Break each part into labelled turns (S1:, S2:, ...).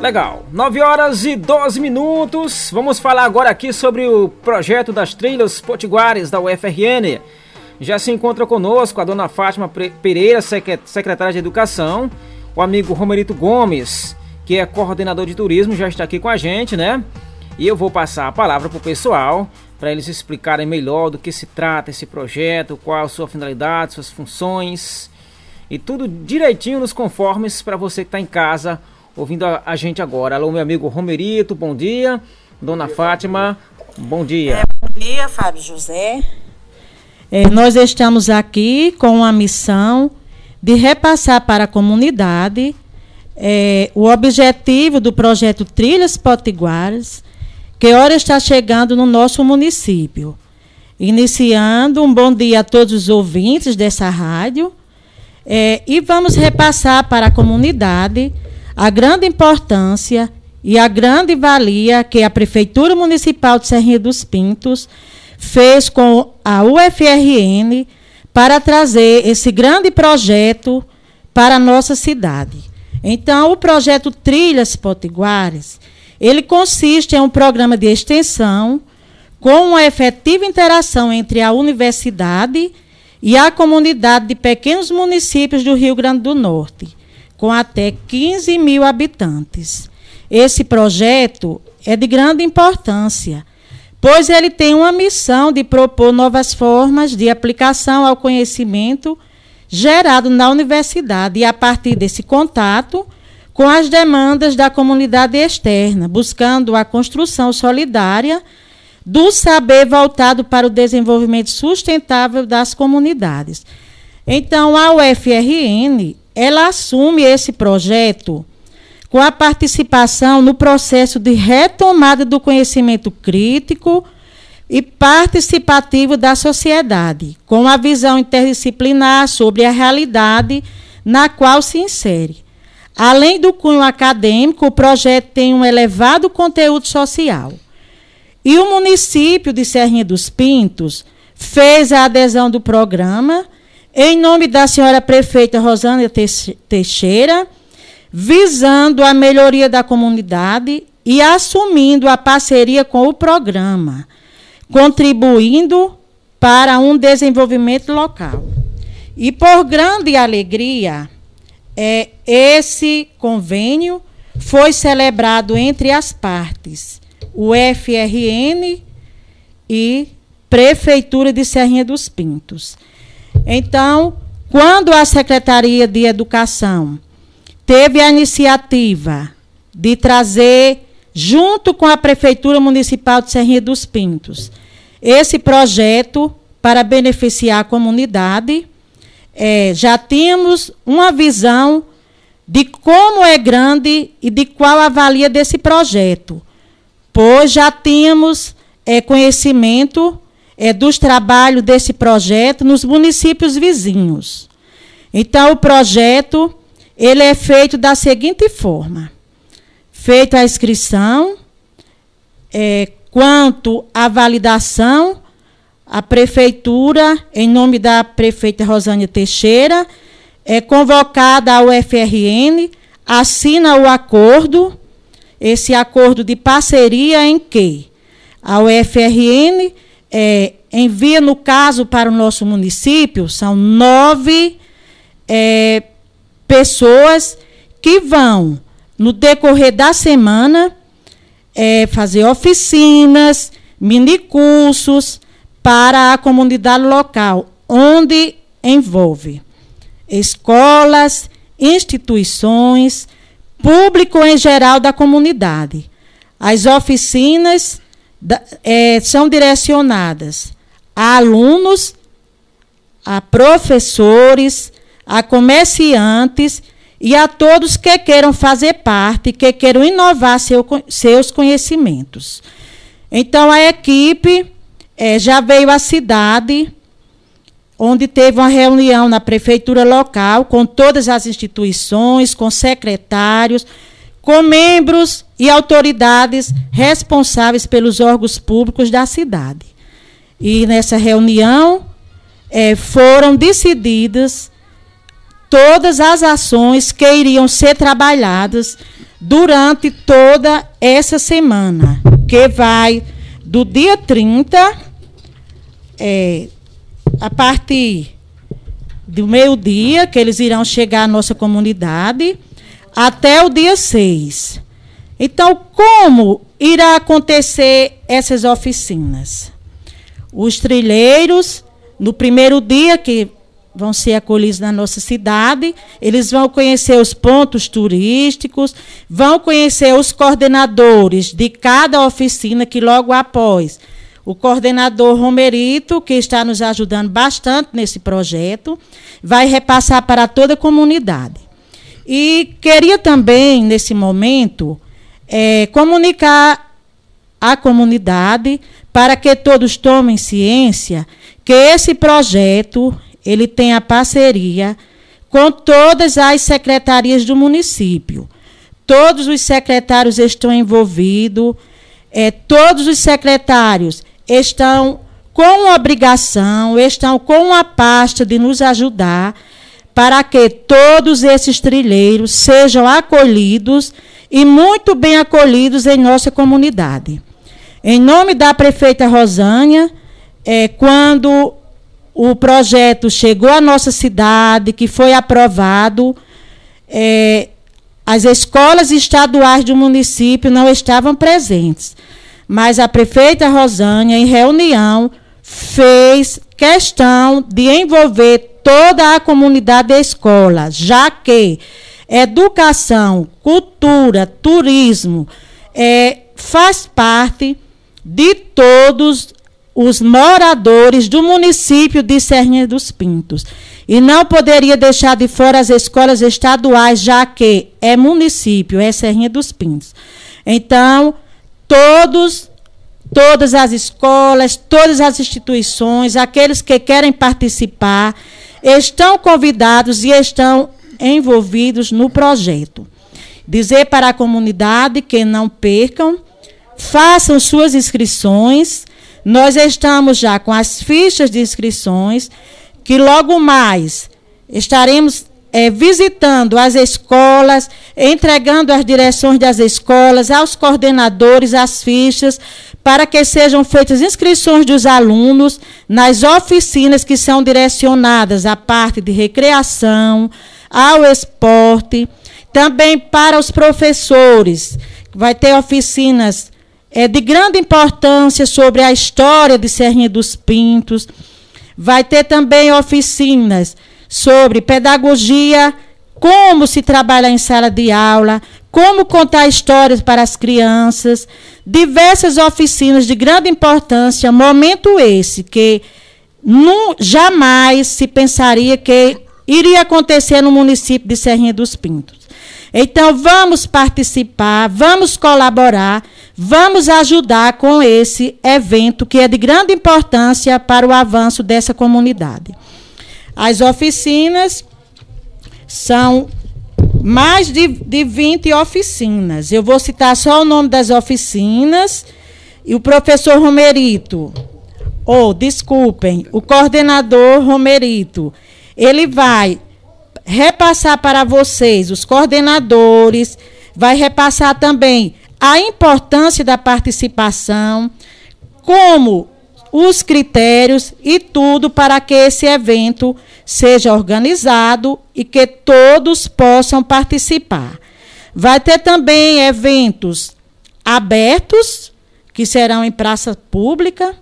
S1: Legal, 9 horas e 12 minutos. Vamos falar agora aqui sobre o projeto das trilhas potiguares da UFRN. Já se encontra conosco a dona
S2: Fátima Pereira, secretária de Educação, o amigo Romerito Gomes, que é coordenador de turismo, já está aqui com a gente, né? E eu vou passar a palavra para o pessoal para eles explicarem melhor do que se trata esse projeto, qual a sua finalidade, suas funções e tudo direitinho nos conformes para você que está em casa ouvindo a, a, gente agora. Alô, meu amigo Romerito, bom dia. Dona bom dia, Fátima, bom dia. É, bom dia, Fábio José. É, nós estamos aqui com a missão de repassar para a comunidade é, o objetivo do projeto Trilhas Potiguaras, que ora está chegando no nosso município. Iniciando, um bom dia a todos os ouvintes dessa rádio. É, e vamos repassar para a comunidade a grande importância e a grande valia que a Prefeitura Municipal de Serrinha dos Pintos fez com a UFRN para trazer esse grande projeto para a nossa cidade. Então, o projeto Trilhas Potiguares, ele consiste em um programa de extensão com uma efetiva interação entre a universidade e a comunidade de pequenos municípios do Rio Grande do Norte com até 15 mil habitantes. Esse projeto é de grande importância, pois ele tem uma missão de propor novas formas de aplicação ao conhecimento gerado na universidade e, a partir desse contato, com as demandas da comunidade externa, buscando a construção solidária do saber voltado para o desenvolvimento sustentável das comunidades. Então, a UFRN ela assume esse projeto com a participação no processo de retomada do conhecimento crítico e participativo da sociedade, com a visão interdisciplinar sobre a realidade na qual se insere. Além do cunho acadêmico, o projeto tem um elevado conteúdo social. E o município de Serrinha dos Pintos fez a adesão do programa em nome da senhora prefeita Rosana Teixeira, visando a melhoria da comunidade e assumindo a parceria com o programa, contribuindo para um desenvolvimento local. E por grande alegria, é, esse convênio foi celebrado entre as partes, o FRN e Prefeitura de Serrinha dos Pintos. Então, quando a Secretaria de Educação teve a iniciativa de trazer, junto com a Prefeitura Municipal de Serrinha dos Pintos, esse projeto para beneficiar a comunidade, é, já tínhamos uma visão de como é grande e de qual a valia desse projeto, pois já tínhamos é, conhecimento é, dos trabalhos desse projeto nos municípios vizinhos. Então, o projeto ele é feito da seguinte forma: feita a inscrição, é, quanto à validação, a prefeitura, em nome da prefeita Rosânia Teixeira, é convocada ao UFRN, assina o acordo, esse acordo de parceria em que a UFRN é, envia, no caso, para o nosso município, são nove é, pessoas que vão, no decorrer da semana, é, fazer oficinas, minicursos para a comunidade local, onde envolve escolas, instituições, público em geral da comunidade. As oficinas da, é, são direcionadas a alunos, a professores, a comerciantes e a todos que queiram fazer parte, que queiram inovar seu, seus conhecimentos. Então, a equipe é, já veio à cidade, onde teve uma reunião na prefeitura local com todas as instituições, com secretários, com membros e autoridades responsáveis pelos órgãos públicos da cidade. E nessa reunião eh, foram decididas todas as ações que iriam ser trabalhadas durante toda essa semana, que vai do dia 30, eh, a partir do meio-dia, que eles irão chegar à nossa comunidade até o dia 6. Então, como irá acontecer essas oficinas? Os trilheiros, no primeiro dia que vão ser acolhidos na nossa cidade, eles vão conhecer os pontos turísticos, vão conhecer os coordenadores de cada oficina que logo após o coordenador Romerito, que está nos ajudando bastante nesse projeto, vai repassar para toda a comunidade. E queria também, nesse momento, é, comunicar à comunidade para que todos tomem ciência que esse projeto ele tem a parceria com todas as secretarias do município. Todos os secretários estão envolvidos, é, todos os secretários estão com obrigação, estão com a pasta de nos ajudar para que todos esses trilheiros sejam acolhidos e muito bem acolhidos em nossa comunidade. Em nome da prefeita Rosânia, é, quando o projeto chegou à nossa cidade, que foi aprovado, é, as escolas estaduais do município não estavam presentes. Mas a prefeita Rosânia, em reunião, fez questão de envolver toda a comunidade escola, já que educação, cultura, turismo é, faz parte de todos os moradores do município de Serrinha dos Pintos. E não poderia deixar de fora as escolas estaduais, já que é município, é Serrinha dos Pintos. Então, todos, todas as escolas, todas as instituições, aqueles que querem participar, estão convidados e estão envolvidos no projeto. Dizer para a comunidade que não percam, façam suas inscrições. Nós estamos já com as fichas de inscrições, que logo mais estaremos é, visitando as escolas, entregando as direções das escolas, aos coordenadores, as fichas, para que sejam feitas inscrições dos alunos nas oficinas que são direcionadas à parte de recreação, ao esporte, também para os professores. Vai ter oficinas é, de grande importância sobre a história de Serrinha dos Pintos. Vai ter também oficinas sobre pedagogia, como se trabalha em sala de aula, como contar histórias para as crianças, diversas oficinas de grande importância, momento esse que não, jamais se pensaria que iria acontecer no município de Serrinha dos Pintos. Então, vamos participar, vamos colaborar, vamos ajudar com esse evento que é de grande importância para o avanço dessa comunidade. As oficinas são mais de, de 20 oficinas. Eu vou citar só o nome das oficinas. E o professor Romerito, ou, oh, desculpem, o coordenador Romerito, ele vai repassar para vocês, os coordenadores, vai repassar também a importância da participação, como os critérios e tudo para que esse evento seja organizado e que todos possam participar. Vai ter também eventos abertos, que serão em praça pública,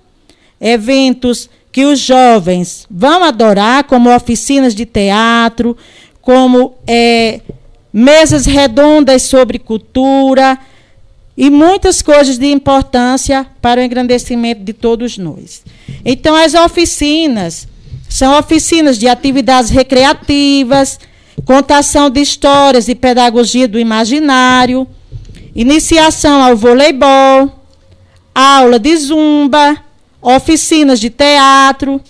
S2: eventos que os jovens vão adorar, como oficinas de teatro, como é, mesas redondas sobre cultura, e muitas coisas de importância para o engrandecimento de todos nós. Então, as oficinas são oficinas de atividades recreativas, contação de histórias e pedagogia do imaginário, iniciação ao voleibol, aula de zumba, oficinas de teatro,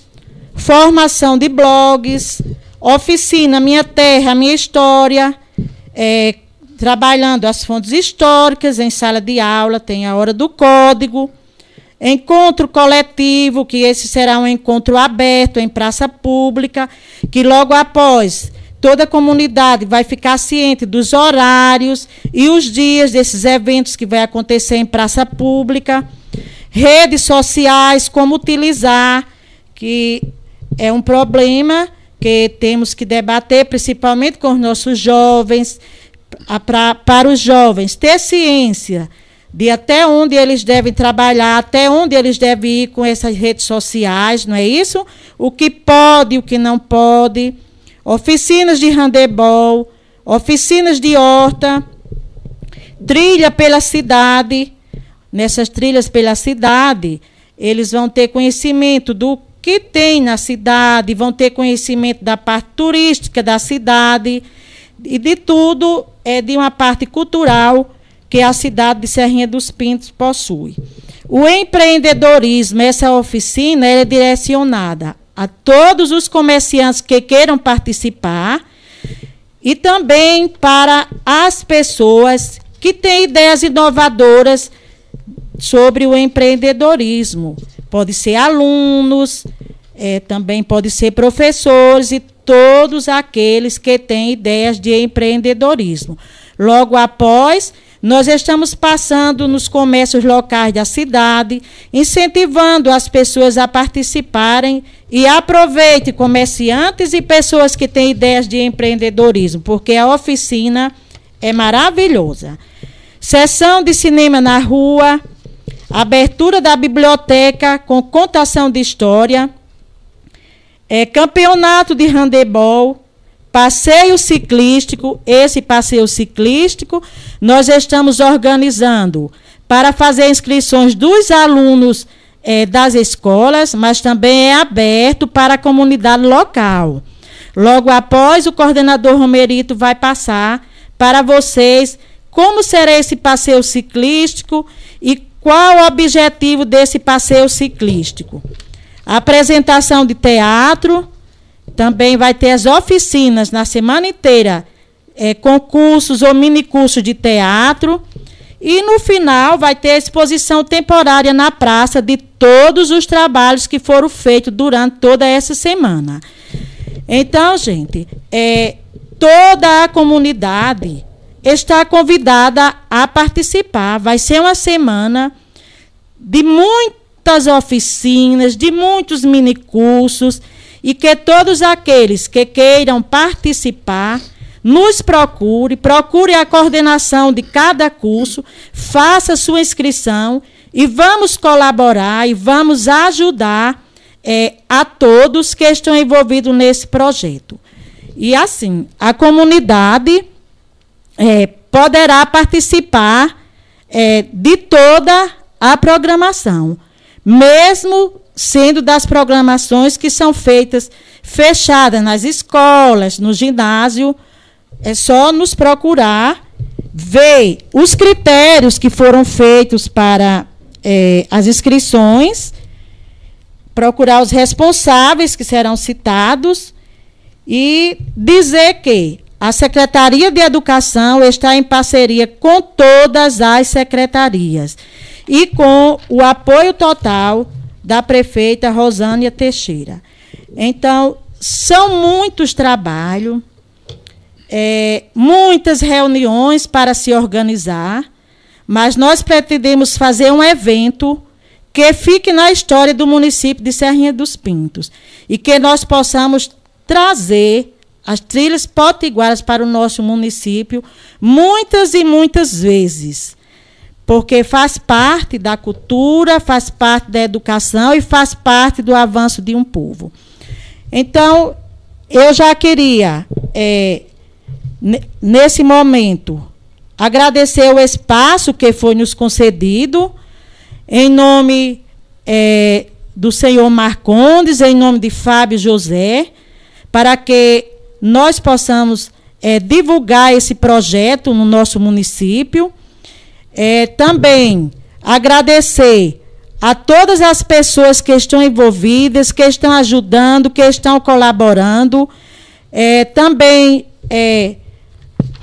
S2: formação de blogs, oficina Minha Terra, Minha História, é, trabalhando as fontes históricas em sala de aula, tem a hora do código, encontro coletivo, que esse será um encontro aberto em praça pública, que logo após toda a comunidade vai ficar ciente dos horários e os dias desses eventos que vai acontecer em praça pública, redes sociais, como utilizar, que é um problema que temos que debater, principalmente com os nossos jovens, pra, para os jovens ter ciência de até onde eles devem trabalhar, até onde eles devem ir com essas redes sociais, não é isso? O que pode, o que não pode. Oficinas de handebol, oficinas de horta, trilha pela cidade. Nessas trilhas pela cidade, eles vão ter conhecimento do que tem na cidade, vão ter conhecimento da parte turística da cidade e de tudo é de uma parte cultural que a cidade de Serrinha dos Pintos possui. O empreendedorismo, essa oficina, é direcionada a todos os comerciantes que queiram participar e também para as pessoas que têm ideias inovadoras sobre o empreendedorismo. Pode ser alunos, é, também pode ser professores e todos aqueles que têm ideias de empreendedorismo. Logo após, nós estamos passando nos comércios locais da cidade, incentivando as pessoas a participarem e aproveite comerciantes e pessoas que têm ideias de empreendedorismo, porque a oficina é maravilhosa. Sessão de cinema na rua, abertura da biblioteca com contação de história, é, campeonato de handebol, passeio ciclístico. Esse passeio ciclístico nós estamos organizando para fazer inscrições dos alunos é, das escolas, mas também é aberto para a comunidade local. Logo após, o coordenador Romerito vai passar para vocês como será esse passeio ciclístico e qual o objetivo desse passeio ciclístico. Apresentação de teatro. Também vai ter as oficinas na semana inteira, é, concursos ou minicursos de teatro. E no final vai ter exposição temporária na praça de todos os trabalhos que foram feitos durante toda essa semana. Então, gente, é, toda a comunidade está convidada a participar. Vai ser uma semana de muito muitas oficinas, de muitos minicursos e que todos aqueles que queiram participar nos procure, procure a coordenação de cada curso, faça sua inscrição e vamos colaborar e vamos ajudar é, a todos que estão envolvidos nesse projeto. E assim, a comunidade é, poderá participar é, de toda a programação mesmo sendo das programações que são feitas fechadas nas escolas, no ginásio, é só nos procurar ver os critérios que foram feitos para é, as inscrições, procurar os responsáveis que serão citados e dizer que a Secretaria de Educação está em parceria com todas as secretarias e com o apoio total da prefeita Rosânia Teixeira. Então, são muitos trabalhos, é, muitas reuniões para se organizar, mas nós pretendemos fazer um evento que fique na história do município de Serrinha dos Pintos e que nós possamos trazer as trilhas potiguaras para o nosso município muitas e muitas vezes porque faz parte da cultura, faz parte da educação e faz parte do avanço de um povo. Então, eu já queria, é, nesse momento, agradecer o espaço que foi nos concedido, em nome é, do senhor Marcondes, em nome de Fábio José, para que nós possamos é, divulgar esse projeto no nosso município é, também agradecer a todas as pessoas que estão envolvidas, que estão ajudando, que estão colaborando. É, também é,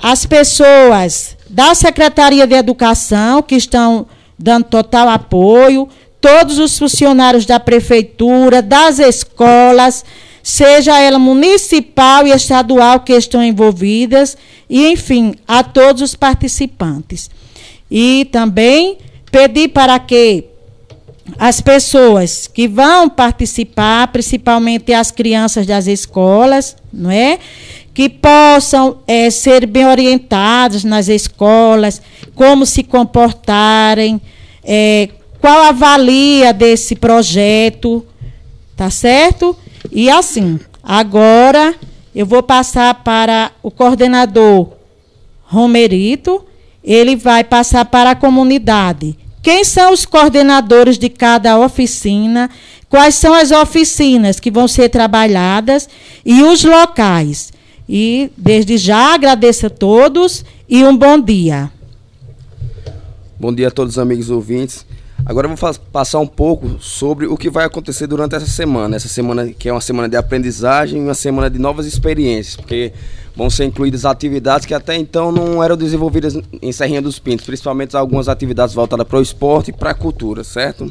S2: as pessoas da Secretaria de Educação, que estão dando total apoio, todos os funcionários da Prefeitura, das escolas, seja ela municipal e estadual, que estão envolvidas, e, enfim, a todos os participantes. E também pedir para que as pessoas que vão participar, principalmente as crianças das escolas, não é? que possam é, ser bem orientados nas escolas, como se comportarem, é, qual a valia desse projeto, tá certo? E assim, agora eu vou passar para o coordenador Romerito ele vai passar para a comunidade. Quem são os coordenadores de cada oficina? Quais são as oficinas que vão ser trabalhadas e os locais? E desde já agradeço a todos e um bom dia.
S1: Bom dia a todos os amigos ouvintes. Agora vou passar um pouco sobre o que vai acontecer durante essa semana. Essa semana que é uma semana de aprendizagem, uma semana de novas experiências, porque vão ser incluídas atividades que até então não eram desenvolvidas em Serrinha dos Pintos, principalmente algumas atividades voltadas para o esporte e para a cultura, certo?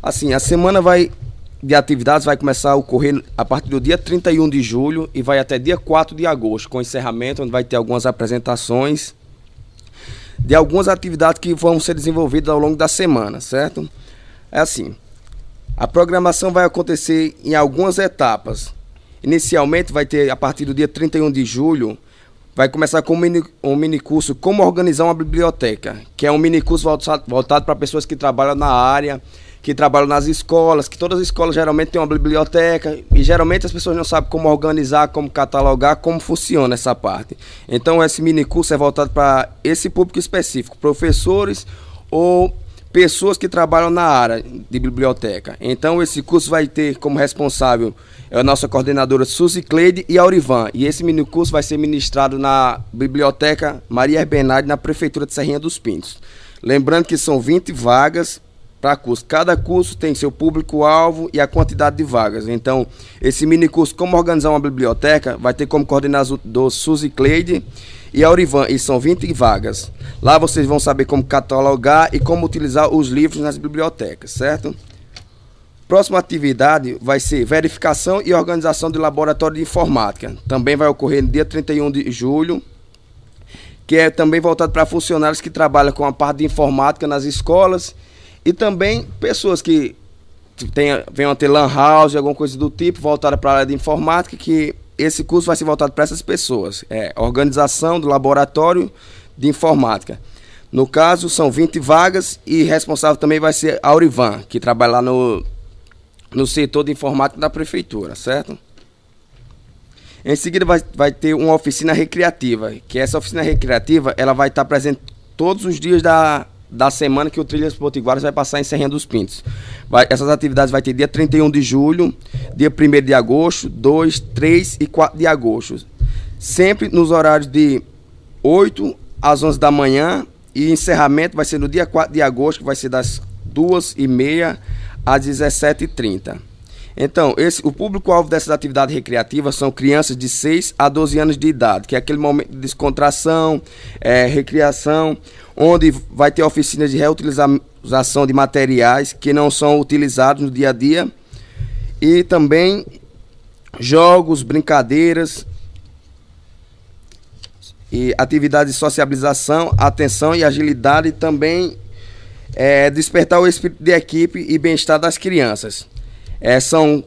S1: Assim, a semana vai de atividades vai começar a ocorrer a partir do dia 31 de julho e vai até dia 4 de agosto, com encerramento, onde vai ter algumas apresentações de algumas atividades que vão ser desenvolvidas ao longo da semana, certo? É assim. A programação vai acontecer em algumas etapas. Inicialmente vai ter a partir do dia 31 de julho vai começar com um mini, um mini curso Como Organizar uma Biblioteca, que é um mini curso voltado, voltado para pessoas que trabalham na área que trabalham nas escolas, que todas as escolas geralmente têm uma biblioteca e geralmente as pessoas não sabem como organizar, como catalogar, como funciona essa parte. Então esse mini curso é voltado para esse público específico, professores ou pessoas que trabalham na área de biblioteca. Então esse curso vai ter como responsável é a nossa coordenadora Suzy Cleide e Aurivan. E esse mini curso vai ser ministrado na Biblioteca Maria Bernardi, na Prefeitura de Serrinha dos Pintos. Lembrando que são 20 vagas para curso. Cada curso tem seu público-alvo e a quantidade de vagas. Então, esse mini curso Como Organizar uma Biblioteca vai ter como coordenador Suzy Cleide e Aurivan, e são 20 vagas. Lá vocês vão saber como catalogar e como utilizar os livros nas bibliotecas, certo? Próxima atividade vai ser verificação e organização de laboratório de informática. Também vai ocorrer no dia 31 de julho, que é também voltado para funcionários que trabalham com a parte de informática nas escolas e também pessoas que tenha venham a ter lan house, alguma coisa do tipo, voltada para a área de informática, que esse curso vai ser voltado para essas pessoas. É organização do laboratório de informática. No caso, são 20 vagas e responsável também vai ser a Aurivan, que trabalha lá no, no setor de informática da prefeitura, certo? Em seguida vai, vai ter uma oficina recreativa, que essa oficina recreativa ela vai estar tá presente todos os dias da, da semana que o Trilhas Potiguaras vai passar em Serrinha dos Pintos. Vai, essas atividades vai ter dia 31 de julho, dia 1 de agosto, 2, 3 e 4 de agosto. Sempre nos horários de 8 às 11 da manhã e encerramento vai ser no dia 4 de agosto, que vai ser das 2 h 30 às 17h30. Então, esse, o público-alvo dessas atividades recreativas são crianças de 6 a 12 anos de idade, que é aquele momento de descontração, é, recreação, onde vai ter oficinas de reutilização de materiais que não são utilizados no dia a dia e também jogos, brincadeiras e atividades de sociabilização, atenção e agilidade e também é, despertar o espírito de equipe e bem-estar das crianças. É, são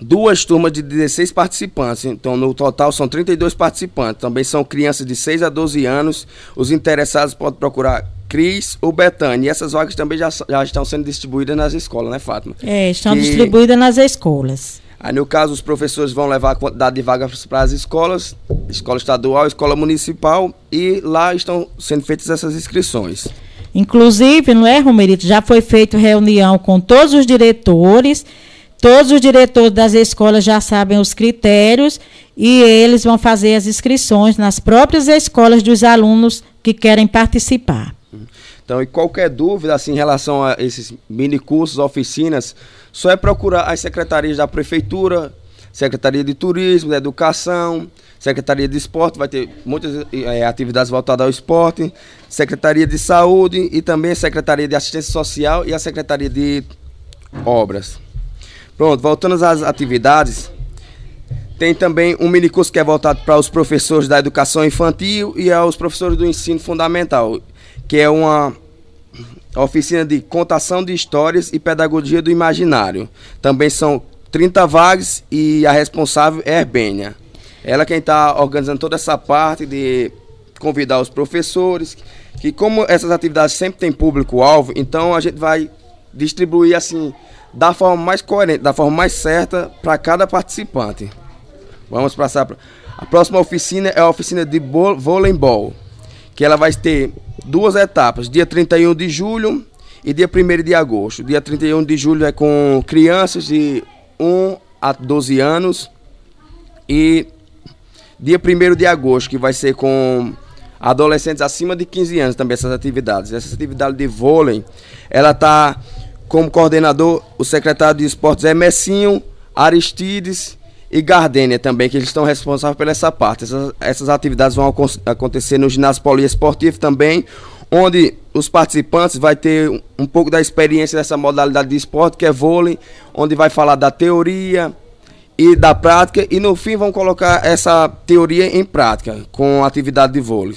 S1: duas turmas de 16 participantes, então no total são 32 participantes. Também são crianças de 6 a 12 anos. Os interessados podem procurar Cris ou Betânia. E essas vagas também já, já estão sendo distribuídas nas escolas, né, Fátima? É, estão distribuídas
S2: nas escolas.
S1: Aí, no caso, os professores vão levar a quantidade de vagas para as escolas, escola estadual, escola municipal, e lá estão sendo feitas essas inscrições.
S2: Inclusive, não é, Romerito? Já foi feita reunião com todos os diretores. Todos os diretores das escolas já sabem os critérios e eles vão fazer as inscrições nas próprias escolas dos alunos que querem participar.
S1: Então, e qualquer dúvida assim, em relação a esses minicursos, oficinas, só é procurar as secretarias da prefeitura, Secretaria de Turismo, da Educação, Secretaria de Esporte, vai ter muitas é, atividades voltadas ao esporte, Secretaria de Saúde e também Secretaria de Assistência Social e a Secretaria de Obras. Pronto, voltando às atividades, tem também um minicurso que é voltado para os professores da educação infantil e aos professores do ensino fundamental, que é uma oficina de contação de histórias e pedagogia do imaginário. Também são 30 vagas e a responsável é a Herbênia. Ela quem está organizando toda essa parte de convidar os professores, que como essas atividades sempre tem público-alvo, então a gente vai distribuir assim, da forma mais coerente, da forma mais certa para cada participante. Vamos passar para... A próxima oficina é a oficina de voleibol, que ela vai ter duas etapas, dia 31 de julho e dia 1 de agosto. Dia 31 de julho é com crianças de 1 a 12 anos. E dia 1 de agosto, que vai ser com adolescentes acima de 15 anos também essas atividades. Essa atividade de vôlei, ela está como coordenador o secretário de esportes é Messinho, Aristides e Gardênia também, que eles estão responsáveis por essa parte. Essas, essas atividades vão acontecer no ginásio poliesportivo também onde os participantes vai ter um, pouco da experiência dessa modalidade de esporte que é vôlei, onde vai falar da teoria e da prática e no fim vão colocar essa teoria em prática com atividade de vôlei.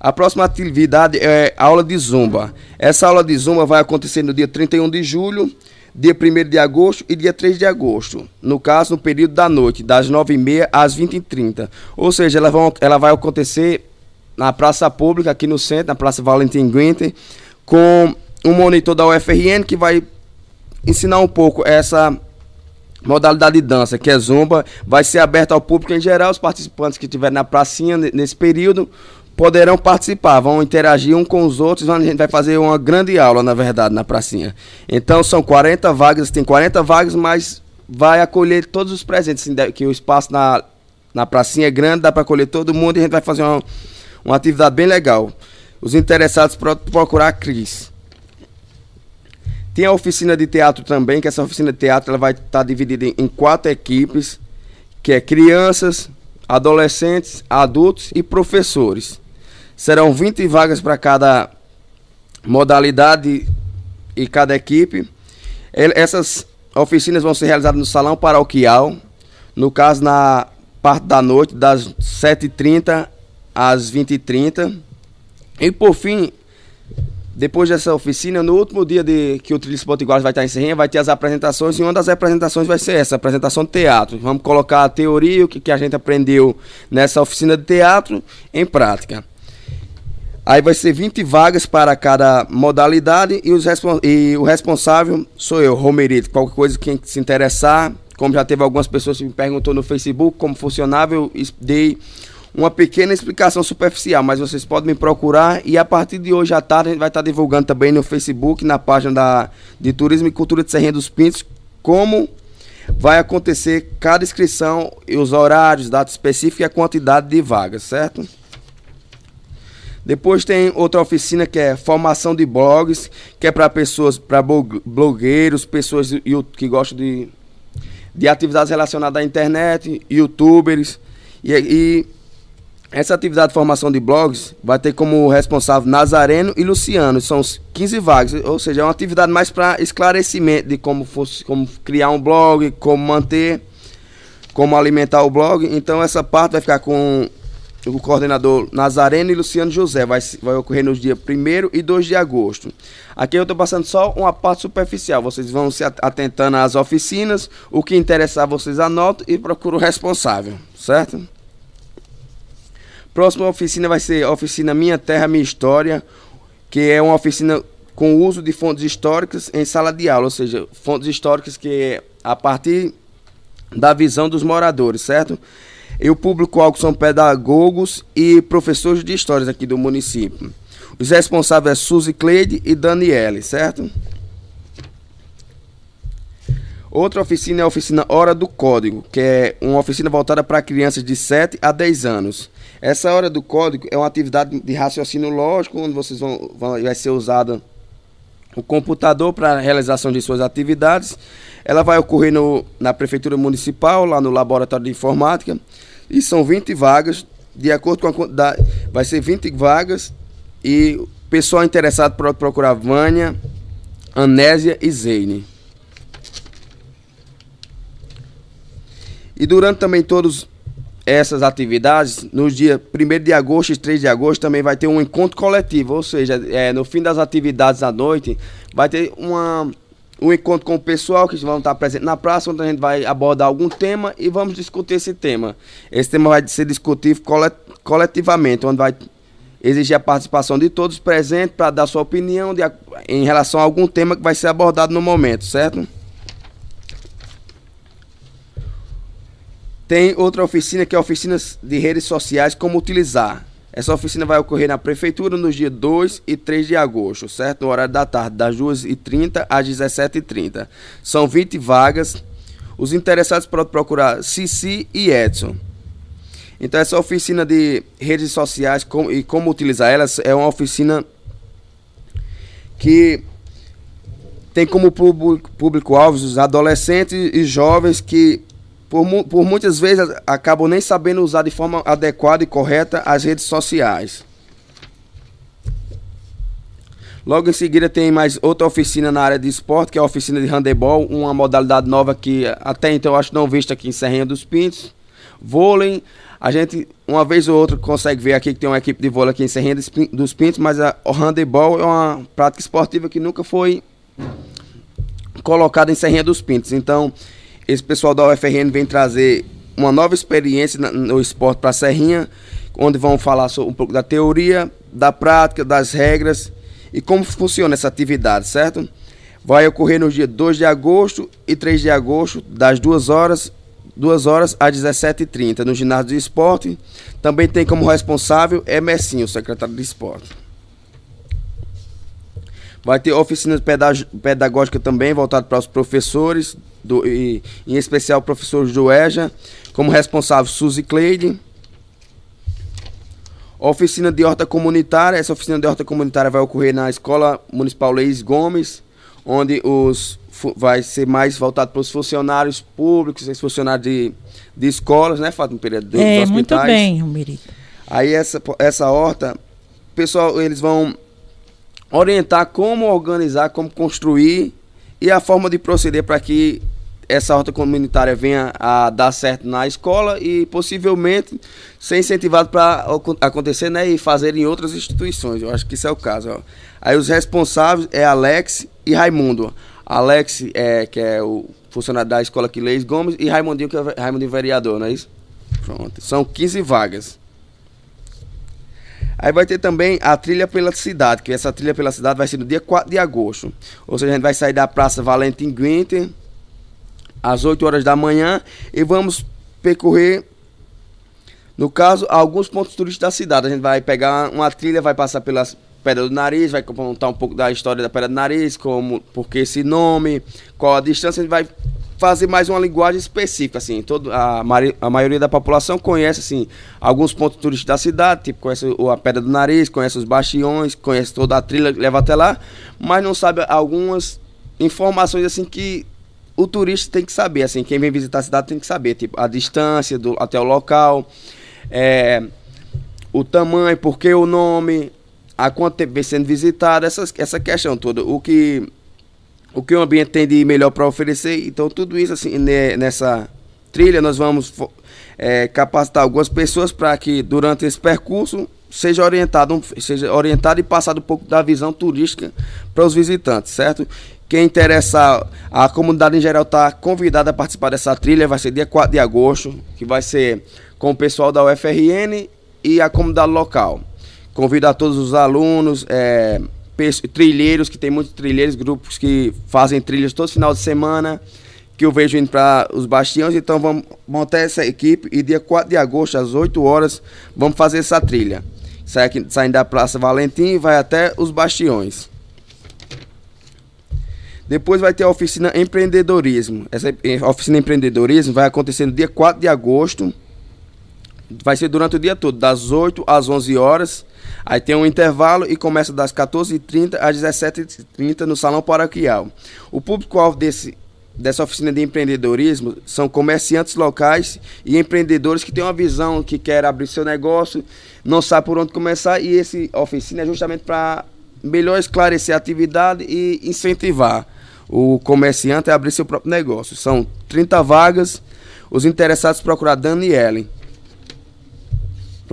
S1: A próxima atividade é a aula de zumba. Essa aula de zumba vai acontecer no dia 31 de julho, dia 1 de agosto e dia 3 de agosto. No caso, no período da noite, das 9h30 às 20h30. Ou seja, ela, vão, ela vai acontecer na praça pública aqui no centro, na Praça Valentim Guinter, com um monitor da UFRN que vai ensinar um pouco essa modalidade de dança, que é zumba, vai ser aberto ao público em geral, os participantes que estiverem na pracinha nesse período poderão participar, vão interagir um com os outros, a gente vai fazer uma grande aula, na verdade, na pracinha. Então são 40 vagas, tem 40 vagas, mas vai acolher todos os presentes, assim, que o espaço na, na pracinha é grande, dá para acolher todo mundo e a gente vai fazer uma uma atividade bem legal. Os interessados pro procurar a Cris. Tem a oficina de teatro também, que essa oficina de teatro ela vai estar tá dividida em quatro equipes, que é crianças, adolescentes, adultos e professores. Serão 20 vagas para cada modalidade e cada equipe. Essas oficinas vão ser realizadas no Salão Paroquial, no caso na parte da noite, das 7h30 às 20h30. E por fim, depois dessa oficina, no último dia de que o Trilhos Potiguares vai estar em Serrinha, vai ter as apresentações e uma das apresentações vai ser essa, apresentação de teatro. Vamos colocar a teoria, o que, que a gente aprendeu nessa oficina de teatro, em prática. Aí vai ser 20 vagas para cada modalidade e, os e o responsável sou eu, Romerito. Qualquer coisa que se interessar, como já teve algumas pessoas que me perguntou no Facebook como funcionava, eu dei uma pequena explicação superficial, mas vocês podem me procurar e a partir de hoje à tarde a gente vai estar divulgando também no Facebook, na página da, de Turismo e Cultura de Serrinha dos Pintos, como vai acontecer cada inscrição e os horários, data específica e a quantidade de vagas, certo? Depois tem outra oficina que é formação de blogs, que é para pessoas, para blogueiros, pessoas que gostam de, de atividades relacionadas à internet, youtubers e, e essa atividade de formação de blogs vai ter como responsável Nazareno e Luciano, são 15 vagas, ou seja, é uma atividade mais para esclarecimento de como, fosse, como criar um blog, como manter, como alimentar o blog. Então essa parte vai ficar com o coordenador Nazareno e Luciano José. Vai, vai ocorrer nos dias 1 e 2 de agosto. Aqui eu estou passando só uma parte superficial. Vocês vão se atentando às oficinas. O que interessar, vocês anotam e procuram o responsável, certo? Próxima oficina vai ser a oficina Minha Terra, Minha História, que é uma oficina com uso de fontes históricas em sala de aula, ou seja, fontes históricas que é a partir da visão dos moradores, certo? E o público-alvo são pedagogos e professores de histórias aqui do município. Os responsáveis são é Suzy Cleide e Daniele, certo? Outra oficina é a oficina Hora do Código, que é uma oficina voltada para crianças de 7 a 10 anos. Essa hora do código é uma atividade de raciocínio lógico, onde vocês vão, vão vai ser usada o computador para a realização de suas atividades. Ela vai ocorrer no, na Prefeitura Municipal, lá no Laboratório de Informática, e são 20 vagas, de acordo com a quantidade, vai ser 20 vagas, e o pessoal interessado pode procurar Vânia, Anésia e Zeine. E durante também todos essas atividades, nos dias 1 de agosto e 3 de agosto também vai ter um encontro coletivo, ou seja, é, no fim das atividades à noite, vai ter uma, um encontro com o pessoal que vão estar presente na praça, onde a gente vai abordar algum tema e vamos discutir esse tema. Esse tema vai ser discutido colet coletivamente, onde vai exigir a participação de todos presentes para dar sua opinião de, em relação a algum tema que vai ser abordado no momento, certo? Tem outra oficina que é a oficina de redes sociais, como utilizar. Essa oficina vai ocorrer na Prefeitura nos dias 2 e 3 de agosto, certo? No horário da tarde, das 2h30 às 17h30. São 20 vagas. Os interessados podem procurar Cici e Edson. Então, essa oficina de redes sociais como e como utilizar elas é uma oficina que tem como público-alvo os adolescentes e jovens que por, por muitas vezes acabam nem sabendo usar de forma adequada e correta as redes sociais. Logo em seguida tem mais outra oficina na área de esporte, que é a oficina de handebol, uma modalidade nova que até então eu acho não vista aqui em Serrinha dos Pintos. Vôlei, a gente uma vez ou outra consegue ver aqui que tem uma equipe de vôlei aqui em Serrinha dos Pintos, mas a, o handebol é uma prática esportiva que nunca foi colocada em Serrinha dos Pintos. Então, esse pessoal da UFRN vem trazer uma nova experiência no esporte para a Serrinha, onde vão falar um pouco da teoria, da prática, das regras e como funciona essa atividade, certo? Vai ocorrer nos dias 2 de agosto e 3 de agosto, das 2 horas, 2 horas às 17h30, no ginásio de esporte. Também tem como responsável o secretário de esporte. Vai ter oficinas pedagógicas também voltadas para os professores, do, e, em especial professores do EJA, como responsável Suzy Cleide. Oficina de horta comunitária, essa oficina de horta comunitária vai ocorrer na Escola Municipal Leis Gomes, onde os vai ser mais voltado para os funcionários públicos, os funcionários de, de escolas, né, Fátima Pereira, dos é, hospitais. muito bem, Almirito. Aí essa, essa horta, pessoal, eles vão orientar como organizar, como construir e a forma de proceder para que essa horta comunitária venha a dar certo na escola e possivelmente ser incentivado para acontecer né, e fazer em outras instituições. Eu acho que isso é o caso. Ó. Aí os responsáveis é Alex e Raimundo. Alex, é, que é o funcionário da escola Leis Gomes, e Raimundinho, que é Raimundinho vereador, não é isso? Pronto. São 15 vagas. Aí vai ter também a trilha pela cidade, que essa trilha pela cidade vai ser no dia 4 de agosto. Ou seja, a gente vai sair da Praça Valentim Guinter às 8 horas da manhã e vamos percorrer no caso, alguns pontos turísticos da cidade. A gente vai pegar uma trilha, vai passar pelas, Pedra do Nariz, vai contar um pouco da história da Pedra do Nariz, como, por que esse nome, qual a distância, a gente vai fazer mais uma linguagem específica, assim, todo, a, a maioria da população conhece, assim, alguns pontos turísticos da cidade, tipo, conhece a Pedra do Nariz, conhece os bastiões, conhece toda a trilha que leva até lá, mas não sabe algumas informações, assim, que o turista tem que saber, assim, quem vem visitar a cidade tem que saber, tipo, a distância do, até o local, é, o tamanho, por que o nome, há quanto tempo vem sendo visitada, essa, essa questão toda. O que o que o ambiente tem de melhor para oferecer. Então, tudo isso assim nessa trilha, nós vamos é, capacitar algumas pessoas para que durante esse percurso seja orientado, seja orientado e passado um pouco da visão turística para os visitantes, certo? Quem interessar, a comunidade em geral está convidada a participar dessa trilha, vai ser dia 4 de agosto, que vai ser com o pessoal da UFRN e a comunidade local. Convido a todos os alunos, é, trilheiros, que tem muitos trilheiros, grupos que fazem trilhas todo final de semana, que eu vejo indo para os bastiões. Então vamos montar essa equipe e dia 4 de agosto, às 8 horas, vamos fazer essa trilha. Sai aqui, saindo da Praça Valentim e vai até os bastiões. Depois vai ter a oficina empreendedorismo. Essa eh, oficina empreendedorismo vai acontecer no dia 4 de agosto, Vai ser durante o dia todo, das 8 às 11 horas. Aí tem um intervalo e começa das 14h30 às 17h30 no Salão Paroquial. O público-alvo desse dessa oficina de empreendedorismo são comerciantes locais e empreendedores que têm uma visão, que quer abrir seu negócio, não sabe por onde começar e essa oficina é justamente para melhor esclarecer a atividade e incentivar o comerciante a abrir seu próprio negócio. São 30 vagas, os interessados procurar Daniele.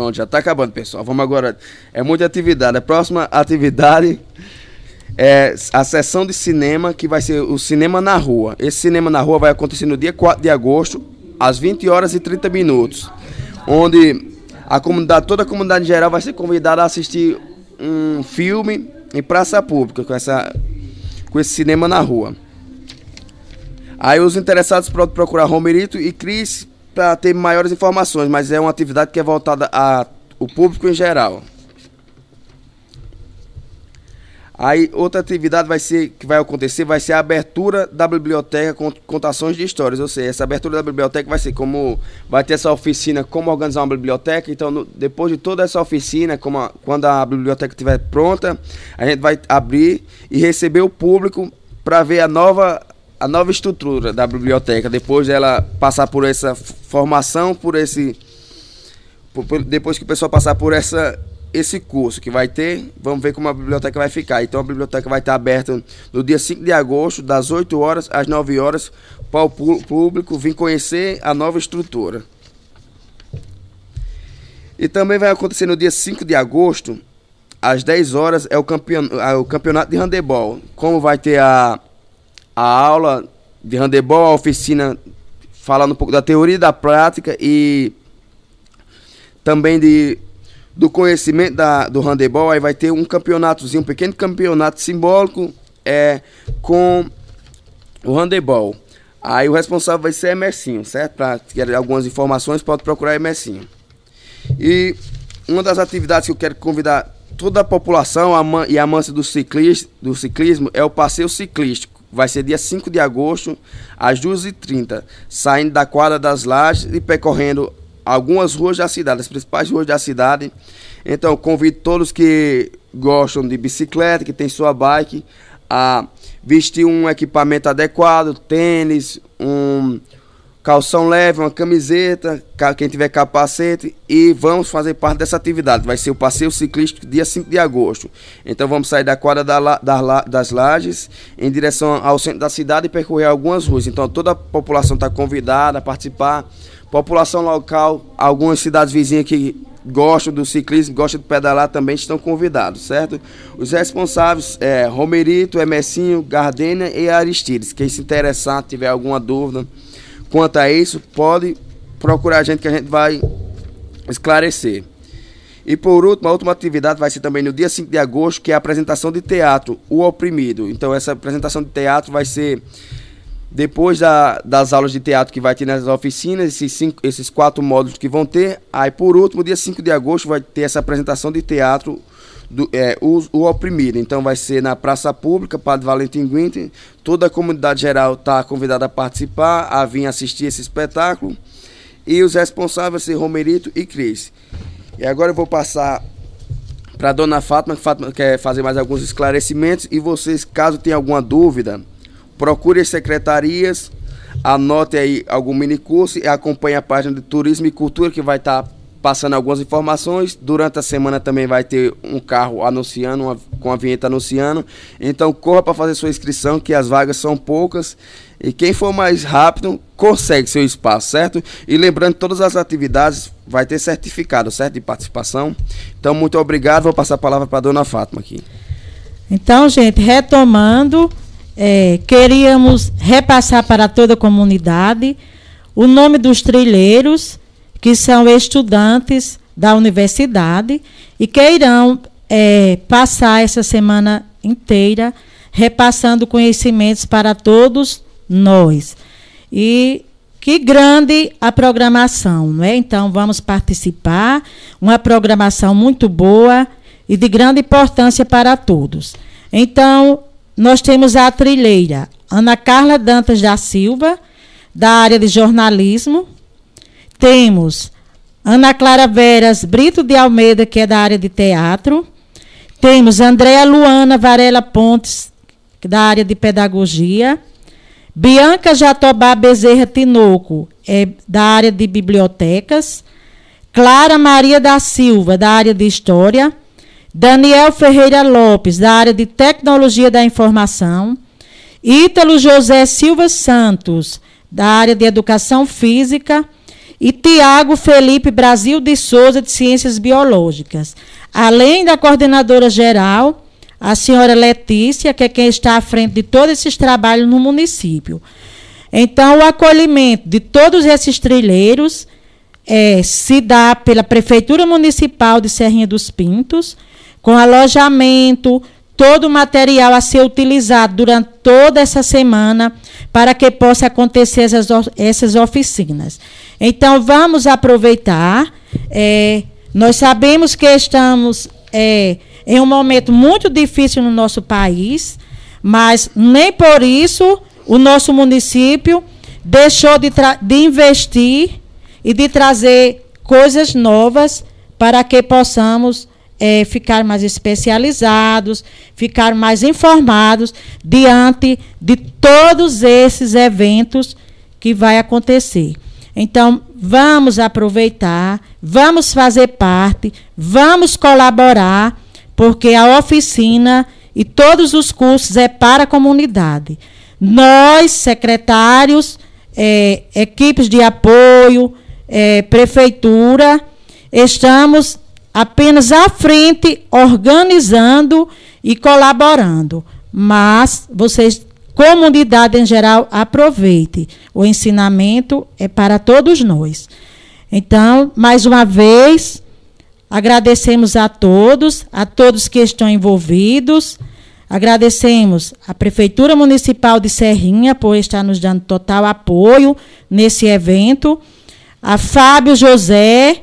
S1: Pronto, já tá acabando, pessoal. Vamos agora. É muita atividade. A próxima atividade é a sessão de cinema, que vai ser o Cinema na Rua. Esse Cinema na Rua vai acontecer no dia 4 de agosto, às 20 horas e 30 minutos. Onde a comunidade, toda a comunidade em geral vai ser convidada a assistir um filme em praça pública, com, essa, com esse cinema na rua. Aí os interessados podem procurar Romerito e Cris para ter maiores informações, mas é uma atividade que é voltada ao público em geral. Aí outra atividade vai ser, que vai acontecer vai ser a abertura da biblioteca com contações de histórias. Ou seja, essa abertura da biblioteca vai ser como vai ter essa oficina como organizar uma biblioteca. Então, no, depois de toda essa oficina, a, quando a biblioteca estiver pronta, a gente vai abrir e receber o público para ver a nova a nova estrutura da biblioteca, depois dela passar por essa formação, por esse. Por, por, depois que o pessoal passar por essa, esse curso que vai ter, vamos ver como a biblioteca vai ficar. Então a biblioteca vai estar aberta no dia 5 de agosto, das 8 horas às 9 horas, para o público vir conhecer a nova estrutura. E também vai acontecer no dia 5 de agosto, às 10 horas, é o, campeon é o campeonato de handebol. Como vai ter a a aula de handebol, a oficina falando um pouco da teoria da prática e também de, do conhecimento da, do handebol. Aí vai ter um campeonatozinho, um pequeno campeonato simbólico é, com o handebol. Aí o responsável vai ser Emercinho, certo? Para querer algumas informações, pode procurar Emercinho. E uma das atividades que eu quero convidar toda a população a e a mansa do, ciclista, do ciclismo é o passeio ciclístico vai ser dia 5 de agosto, às 2h30, saindo da quadra das lajes e percorrendo algumas ruas da cidade, as principais ruas da cidade. Então, convido todos que gostam de bicicleta, que tem sua bike, a vestir um equipamento adequado, tênis, um calção leve, uma camiseta, quem tiver capacete e vamos fazer parte dessa atividade. Vai ser o passeio ciclístico dia 5 de agosto. Então vamos sair da quadra da, da, das lajes em direção ao centro da cidade e percorrer algumas ruas. Então toda a população está convidada a participar. População local, algumas cidades vizinhas que gostam do ciclismo, gostam de pedalar também estão convidados, certo? Os responsáveis é Romerito, Emercinho, Gardênia e Aristides. Quem se interessar, tiver alguma dúvida, quanto a isso, pode procurar a gente que a gente vai esclarecer. E por último, a última atividade vai ser também no dia 5 de agosto, que é a apresentação de teatro, O Oprimido. Então, essa apresentação de teatro vai ser depois da, das aulas de teatro que vai ter nas oficinas, esses, cinco, esses quatro módulos que vão ter. Aí, por último, dia 5 de agosto, vai ter essa apresentação de teatro, do, é, o, o, oprimido. Então vai ser na Praça Pública, Padre Valentim Guinter. Toda a comunidade geral está convidada a participar, a vir assistir esse espetáculo. E os responsáveis são Romerito e Cris. E agora eu vou passar para a dona Fátima, que Fátima quer fazer mais alguns esclarecimentos. E vocês, caso tenham alguma dúvida, procure as secretarias, anote aí algum minicurso e acompanhe a página de Turismo e Cultura que vai estar tá passando algumas informações. Durante a semana também vai ter um carro anunciando, uma, com a vinheta anunciando. Então corra para fazer sua inscrição, que as vagas são poucas. E quem for mais rápido consegue seu espaço, certo? E lembrando, todas as atividades vai ter certificado, certo? De participação. Então, muito obrigado. Vou passar a palavra para a dona Fátima aqui.
S2: Então, gente, retomando, é, queríamos repassar para toda a comunidade o nome dos trilheiros que são estudantes da universidade e que irão é, passar essa semana inteira repassando conhecimentos para todos nós. E que grande a programação, não é? Então vamos participar, uma programação muito boa e de grande importância para todos. Então, nós temos a trilheira Ana Carla Dantas da Silva, da área de jornalismo, temos Ana Clara Veras Brito de Almeida, que é da área de teatro. Temos Andréa Luana Varela Pontes, é da área de pedagogia. Bianca Jatobá Bezerra Tinoco, é da área de bibliotecas. Clara Maria da Silva, da área de história. Daniel Ferreira Lopes, da área de tecnologia da informação. Ítalo José Silva Santos, da área de educação física e Tiago Felipe Brasil de Souza, de Ciências Biológicas. Além da coordenadora geral, a senhora Letícia, que é quem está à frente de todos esses trabalhos no município. Então, o acolhimento de todos esses trilheiros é, se dá pela Prefeitura Municipal de Serrinha dos Pintos, com alojamento, todo o material a ser utilizado durante toda essa semana para que possa acontecer essas, essas oficinas. Então, vamos aproveitar. É, nós sabemos que estamos é, em um momento muito difícil no nosso país, mas nem por isso o nosso município deixou de, de investir e de trazer coisas novas para que possamos é, ficar mais especializados, ficar mais informados diante de todos esses eventos que vai acontecer. Então, vamos aproveitar, vamos fazer parte, vamos colaborar, porque a oficina e todos os cursos é para a comunidade. Nós, secretários, é, equipes de apoio, é, prefeitura, estamos apenas à frente, organizando e colaborando. Mas vocês, comunidade em geral, aproveite. O ensinamento é para todos nós. Então, mais uma vez, agradecemos a todos, a todos que estão envolvidos. Agradecemos a Prefeitura Municipal de Serrinha por estar nos dando total apoio nesse evento, a Fábio José,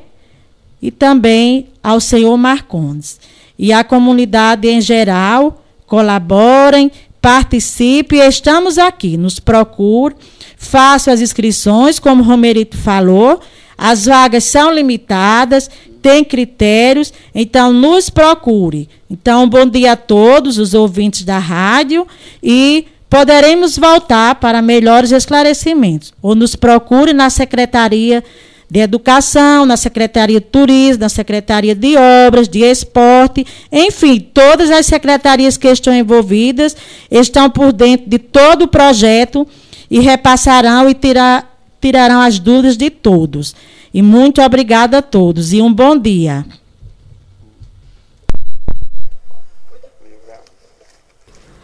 S2: e também ao senhor Marcondes. E à comunidade em geral, colaborem, participe, estamos aqui, nos procure, faça as inscrições, como o Romerito falou, as vagas são limitadas, tem critérios, então nos procure. Então, bom dia a todos os ouvintes da rádio e poderemos voltar para melhores esclarecimentos. Ou nos procure na Secretaria de Educação, na Secretaria de Turismo, na Secretaria de Obras, de Esporte, enfim, todas as secretarias que estão envolvidas estão por dentro de todo o projeto e repassarão e tirar, tirarão as dúvidas de todos. E muito obrigada a todos e um bom dia.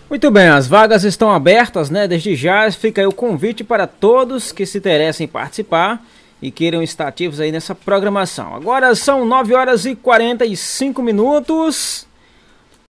S2: Muito bem, as vagas estão abertas, né? Desde já fica aí o convite para todos que se interessem em participar e queiram estar ativos aí nessa programação. Agora são 9 horas e 45 minutos.